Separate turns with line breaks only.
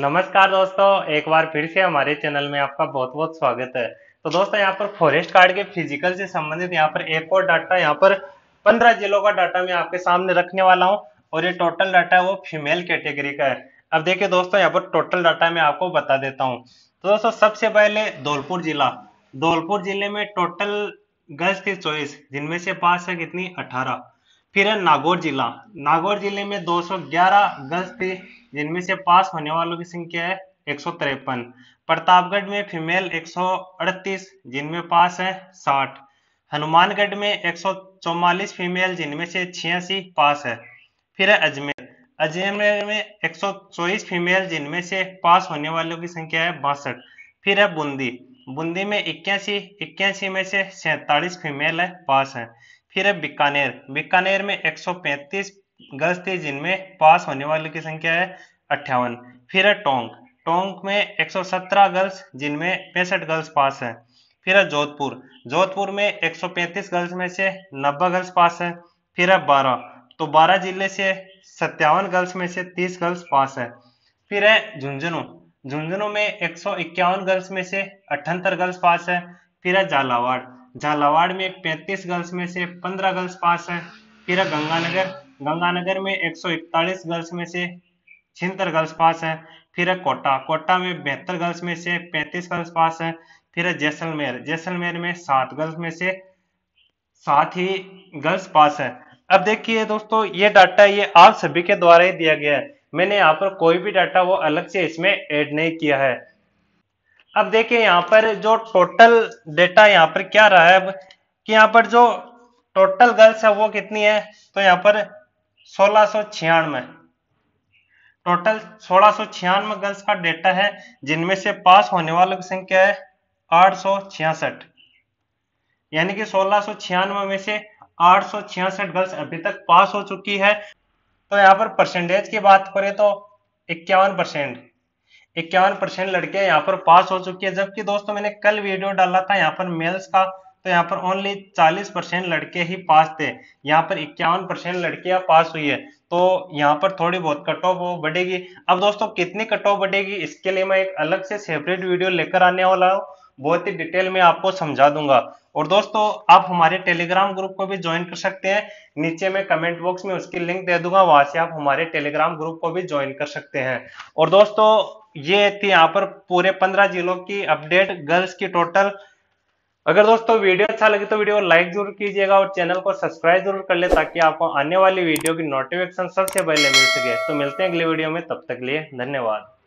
नमस्कार दोस्तों एक बार फिर से हमारे चैनल में आपका बहुत बहुत स्वागत है तो दोस्तों यहाँ पर फॉरेस्ट कार्ड के फिजिकल से संबंधित यहाँ पर एक और डाटा यहाँ पर पंद्रह जिलों का डाटा मैं आपके सामने रखने वाला हूँ और ये टोटल डाटा है वो फीमेल कैटेगरी का है अब देखिए दोस्तों यहाँ पर टोटल डाटा मैं आपको बता देता हूँ तो दोस्तों सबसे पहले धौलपुर जिला धौलपुर जिले में टोटल गर्ल्स थी चौबीस जिनमें से पास है कितनी अठारह फिर है नागौर जिला नागौर जिले में 211 गर्ल्स थे जिनमें से पास होने वालों की संख्या है एक प्रतापगढ़ में फीमेल 138 जिनमें पास है 60 हनुमानगढ़ में 144 फीमेल जिनमें से छियासी पास है फिर है अजमेर अजमेर में एक फीमेल जिनमें से पास होने वालों की संख्या है बासठ फिर है बूंदी बूंदी में इक्यासी इक्यासी में से सैतालीस फीमेल है पास है फिर है बीकानेर बीकानेर में 135 गर्ल्स थे जिनमें पास होने वाले की संख्या है अट्ठावन फिर है टोंक टोंक में 117 गर्ल्स जिनमें पैंसठ गर्ल्स पास है फिर है जोधपुर जोधपुर में 135 गर्ल्स में से 90 गर्ल्स पास है फिर है बारह तो बारह जिले से सत्तावन गर्ल्स में से तीस गर्ल्स पास है फिर है झुंझुनू झुंझुनू में एक गर्ल्स में से अठहत्तर गर्ल्स पास है फिर है झालावाड़ झालावाड़ में 35 गर्ल्स में से 15 गर्ल्स पास है फिर गंगानगर गंगानगर में 141 गर्ल्स में से छिहत्तर गर्ल्स पास है फिर कोटा कोटा में बेहतर गर्ल्स में से 35 गर्ल्स पास है फिर जैसलमेर जैसलमेर में सात गर्ल्स में से सात ही गर्ल्स पास है अब देखिए दोस्तों ये डाटा ये आप सभी के द्वारा ही दिया गया है मैंने यहाँ पर कोई भी डाटा वो अलग से इसमें ऐड नहीं किया है अब देखिए यहाँ पर जो टोटल डेटा यहाँ पर क्या रहा है अब कि यहाँ पर जो टोटल गर्ल्स है वो कितनी है तो यहाँ पर सोलह सो टोटल सोलह सो गर्ल्स का डेटा है जिनमें से पास होने वालों की संख्या है आठ यानी कि सोलह में से आठ गर्ल्स अभी तक पास हो चुकी है तो यहाँ पर परसेंटेज की बात करें तो इक्यावन परसेंट इक्यावन परसेंट लड़कियां यहाँ पर पास हो चुकी है जबकि दोस्तों मैंने कल वीडियो डाला था यहाँ पर मेल्स का तो यहाँ पर ओनली 40 परसेंट लड़के ही पास थे यहाँ पर इक्यावन परसेंट लड़कियां पास हुई है तो यहाँ पर थोड़ी बहुत कट ऑफ बढ़ेगी अब दोस्तों कितनी कट ऑफ बढ़ेगी इसके लिए मैं एक अलग से सेपरेट वीडियो लेकर आने वाला हूँ बहुत ही डिटेल में आपको समझा दूंगा और दोस्तों आप हमारे टेलीग्राम ग्रुप को भी ज्वाइन कर सकते हैं नीचे में कमेंट बॉक्स में उसकी लिंक दे दूंगा वहां से आप हमारे टेलीग्राम ग्रुप को भी ज्वाइन कर सकते हैं और दोस्तों ये थी यहाँ पर पूरे पंद्रह जिलों की अपडेट गर्ल्स की टोटल अगर दोस्तों वीडियो अच्छा लगे तो वीडियो को लाइक जरूर कीजिएगा और चैनल को सब्सक्राइब जरूर कर ले ताकि आपको आने वाली वीडियो की नोटिफिकेशन सबसे पहले मिल सके तो मिलते हैं अगले वीडियो में तब तक लिए धन्यवाद